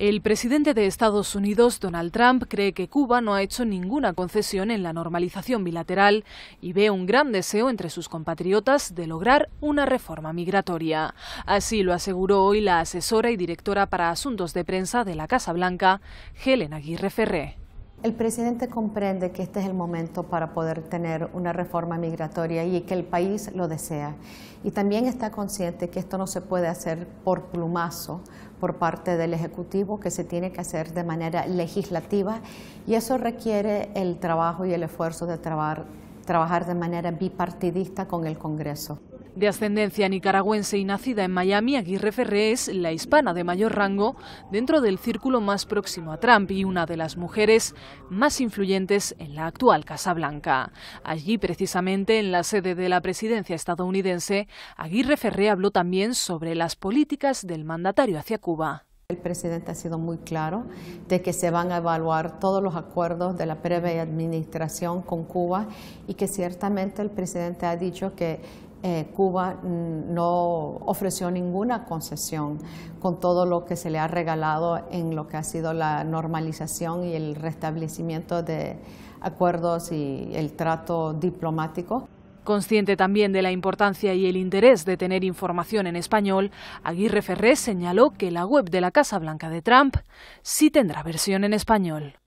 El presidente de Estados Unidos, Donald Trump, cree que Cuba no ha hecho ninguna concesión en la normalización bilateral y ve un gran deseo entre sus compatriotas de lograr una reforma migratoria. Así lo aseguró hoy la asesora y directora para asuntos de prensa de la Casa Blanca, Helen Aguirre Ferré. El presidente comprende que este es el momento para poder tener una reforma migratoria y que el país lo desea. Y también está consciente que esto no se puede hacer por plumazo por parte del Ejecutivo, que se tiene que hacer de manera legislativa y eso requiere el trabajo y el esfuerzo de trabajar de manera bipartidista con el Congreso. De ascendencia nicaragüense y nacida en Miami, Aguirre Ferré es la hispana de mayor rango dentro del círculo más próximo a Trump y una de las mujeres más influyentes en la actual Casa Blanca. Allí, precisamente en la sede de la presidencia estadounidense, Aguirre Ferré habló también sobre las políticas del mandatario hacia Cuba. El presidente ha sido muy claro de que se van a evaluar todos los acuerdos de la previa administración con Cuba y que ciertamente el presidente ha dicho que eh, Cuba no ofreció ninguna concesión con todo lo que se le ha regalado en lo que ha sido la normalización y el restablecimiento de acuerdos y el trato diplomático. Consciente también de la importancia y el interés de tener información en español, Aguirre Ferré señaló que la web de la Casa Blanca de Trump sí tendrá versión en español.